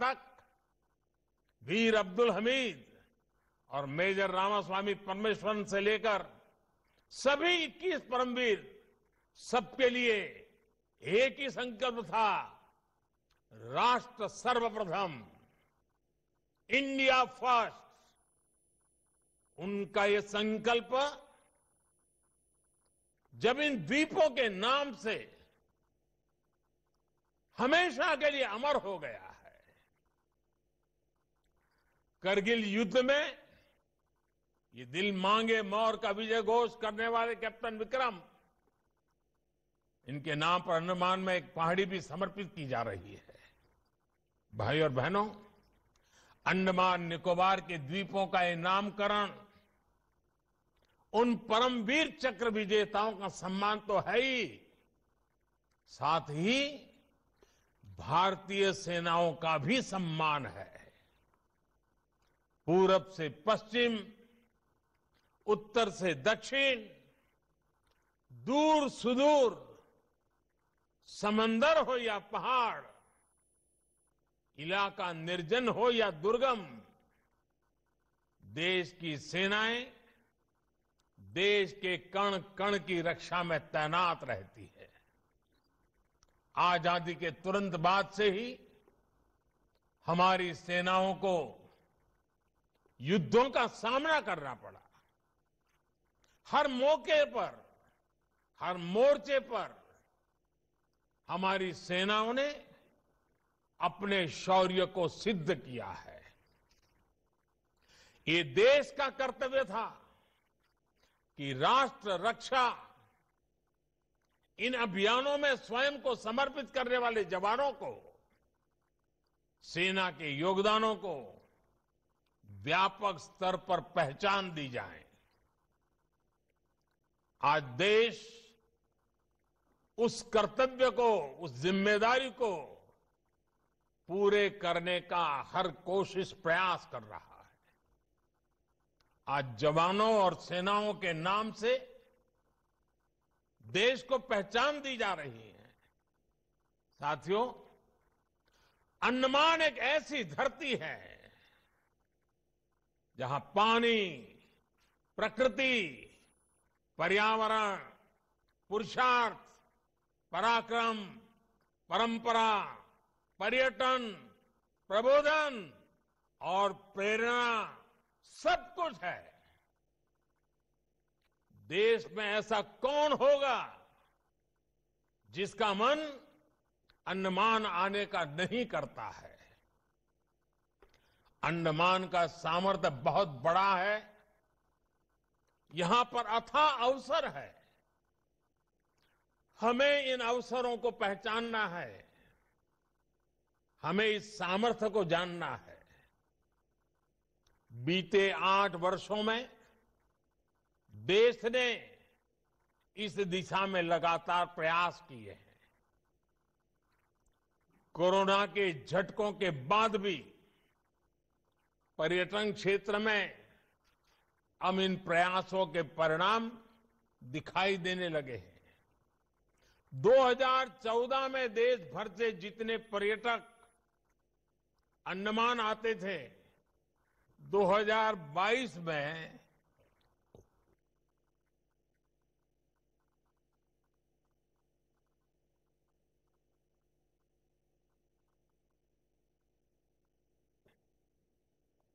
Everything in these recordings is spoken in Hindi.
तक वीर अब्दुल हमीद और मेजर रामास्वामी परमेश्वरन से लेकर सभी 21 परमवीर सबके लिए एक ही संकल्प था राष्ट्र सर्वप्रथम इंडिया फर्स्ट उनका यह संकल्प जब इन द्वीपों के नाम से हमेशा के लिए अमर हो गया करगिल युद्ध में ये दिल मांगे मौर का विजय घोष करने वाले कैप्टन विक्रम इनके नाम पर अंडमान में एक पहाड़ी भी समर्पित की जा रही है भाई और बहनों अंडमान निकोबार के द्वीपों का यह नामकरण उन परमवीर चक्र विजेताओं का सम्मान तो है ही साथ ही भारतीय सेनाओं का भी सम्मान है पूरब से पश्चिम उत्तर से दक्षिण दूर सुदूर समंदर हो या पहाड़ इलाका निर्जन हो या दुर्गम देश की सेनाएं देश के कण कण की रक्षा में तैनात रहती है आजादी के तुरंत बाद से ही हमारी सेनाओं को युद्धों का सामना करना पड़ा हर मौके पर हर मोर्चे पर हमारी सेनाओं ने अपने शौर्य को सिद्ध किया है ये देश का कर्तव्य था कि राष्ट्र रक्षा इन अभियानों में स्वयं को समर्पित करने वाले जवानों को सेना के योगदानों को व्यापक स्तर पर पहचान दी जाए आज देश उस कर्तव्य को उस जिम्मेदारी को पूरे करने का हर कोशिश प्रयास कर रहा है आज जवानों और सेनाओं के नाम से देश को पहचान दी जा रही है साथियों अंडमान एक ऐसी धरती है जहां पानी प्रकृति पर्यावरण पुरुषार्थ पराक्रम परंपरा पर्यटन प्रबोधन और प्रेरणा सब कुछ है देश में ऐसा कौन होगा जिसका मन अन्नमान आने का नहीं करता है अंडमान का सामर्थ्य बहुत बड़ा है यहां पर अथा अवसर है हमें इन अवसरों को पहचानना है हमें इस सामर्थ्य को जानना है बीते आठ वर्षों में देश ने इस दिशा में लगातार प्रयास किए हैं कोरोना के झटकों के बाद भी पर्यटन क्षेत्र में अब इन प्रयासों के परिणाम दिखाई देने लगे हैं 2014 में देश भर से जितने पर्यटक अंडमान आते थे 2022 में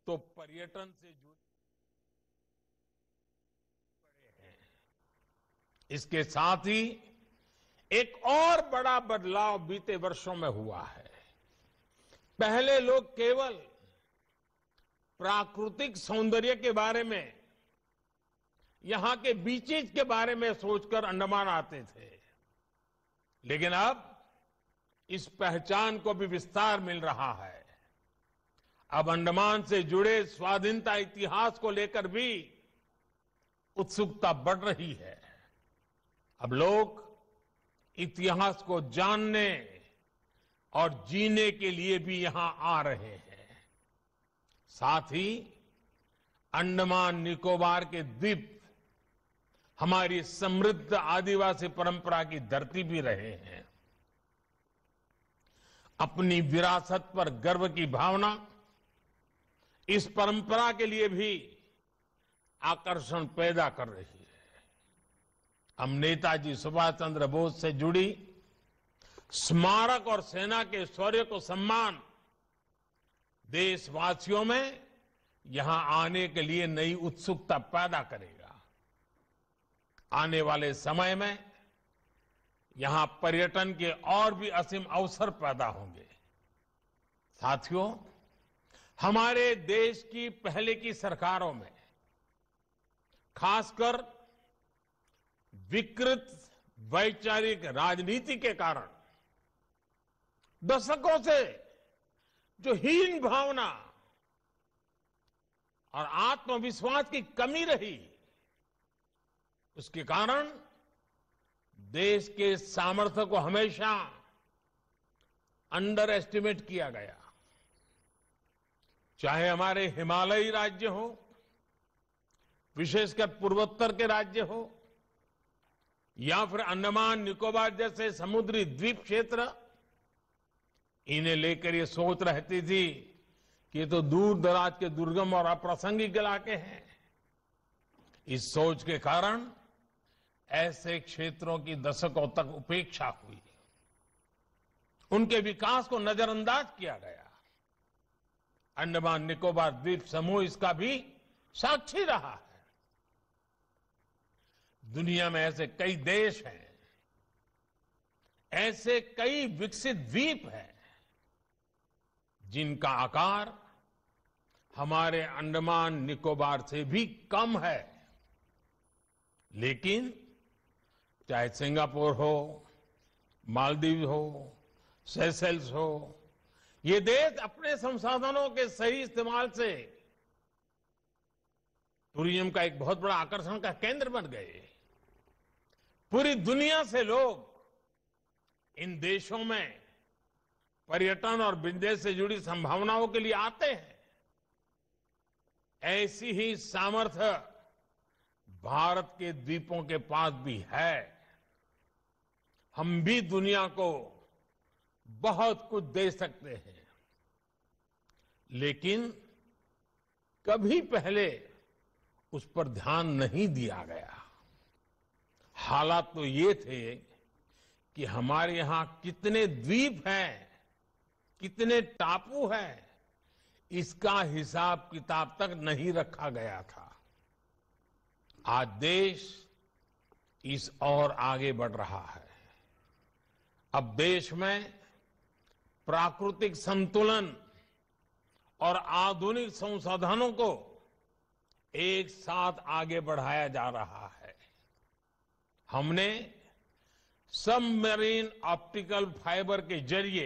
तो पर्यटन से जुड़े इसके साथ ही एक और बड़ा बदलाव बीते वर्षों में हुआ है पहले लोग केवल प्राकृतिक सौंदर्य के बारे में यहां के बीचेज के बारे में सोचकर अंडमान आते थे लेकिन अब इस पहचान को भी विस्तार मिल रहा है अब अंडमान से जुड़े स्वाधीनता इतिहास को लेकर भी उत्सुकता बढ़ रही है अब लोग इतिहास को जानने और जीने के लिए भी यहां आ रहे हैं साथ ही अंडमान निकोबार के द्वीप हमारी समृद्ध आदिवासी परंपरा की धरती भी रहे हैं अपनी विरासत पर गर्व की भावना इस परंपरा के लिए भी आकर्षण पैदा कर रही है हम नेताजी सुभाष चंद्र बोस से जुड़ी स्मारक और सेना के शौर्य को सम्मान देशवासियों में यहां आने के लिए नई उत्सुकता पैदा करेगा आने वाले समय में यहां पर्यटन के और भी असीम अवसर पैदा होंगे साथियों हमारे देश की पहले की सरकारों में खासकर विकृत वैचारिक राजनीति के कारण दशकों से जो हीन भावना और आत्मविश्वास की कमी रही उसके कारण देश के सामर्थ्य को हमेशा अंडर एस्टिमेट किया गया चाहे हमारे हिमालयी राज्य हो विशेषकर पूर्वोत्तर के राज्य हो या फिर अंडमान निकोबार जैसे समुद्री द्वीप क्षेत्र इन्हें लेकर ये सोच रहती थी कि ये तो दूर दराज के दुर्गम और अप्रासंगिक इलाके हैं इस सोच के कारण ऐसे क्षेत्रों की दशकों तक उपेक्षा हुई उनके विकास को नजरअंदाज किया गया अंडमान निकोबार द्वीप समूह इसका भी साक्षी रहा है दुनिया में ऐसे कई देश हैं ऐसे कई विकसित द्वीप हैं जिनका आकार हमारे अंडमान निकोबार से भी कम है लेकिन चाहे सिंगापुर हो मालदीव हो सेसेल्स हो ये देश अपने संसाधनों के सही इस्तेमाल से टूरिज्म का एक बहुत बड़ा आकर्षण का केंद्र बन गए पूरी दुनिया से लोग इन देशों में पर्यटन और बिजनेस से जुड़ी संभावनाओं के लिए आते हैं ऐसी ही सामर्थ्य भारत के द्वीपों के पास भी है हम भी दुनिया को बहुत कुछ दे सकते हैं लेकिन कभी पहले उस पर ध्यान नहीं दिया गया हालात तो ये थे कि हमारे यहां कितने द्वीप हैं कितने टापू हैं इसका हिसाब किताब तक नहीं रखा गया था आज देश इस और आगे बढ़ रहा है अब देश में प्राकृतिक संतुलन और आधुनिक संसाधनों को एक साथ आगे बढ़ाया जा रहा है हमने सबमरीन ऑप्टिकल फाइबर के जरिए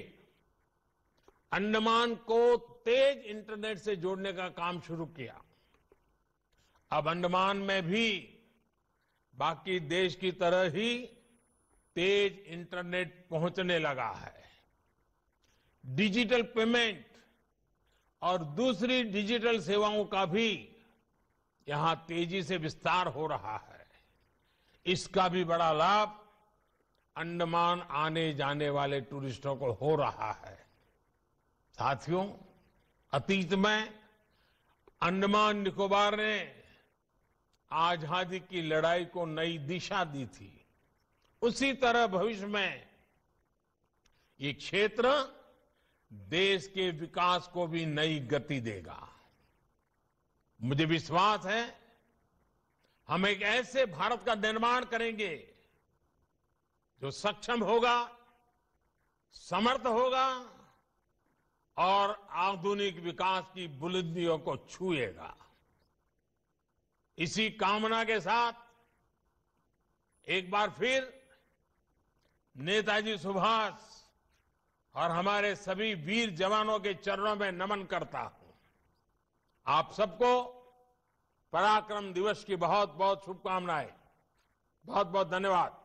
अंडमान को तेज इंटरनेट से जोड़ने का काम शुरू किया अब अंडमान में भी बाकी देश की तरह ही तेज इंटरनेट पहुंचने लगा है डिजिटल पेमेंट और दूसरी डिजिटल सेवाओं का भी यहां तेजी से विस्तार हो रहा है इसका भी बड़ा लाभ अंडमान आने जाने वाले टूरिस्टों को हो रहा है साथियों अतीत में अंडमान निकोबार ने आजादी की लड़ाई को नई दिशा दी थी उसी तरह भविष्य में ये क्षेत्र देश के विकास को भी नई गति देगा मुझे विश्वास है हम एक ऐसे भारत का निर्माण करेंगे जो सक्षम होगा समर्थ होगा और आधुनिक विकास की बुलंदियों को छुएगा इसी कामना के साथ एक बार फिर नेताजी सुभाष और हमारे सभी वीर जवानों के चरणों में नमन करता हूं आप सबको पराक्रम दिवस की बहुत बहुत शुभकामनाएं बहुत बहुत धन्यवाद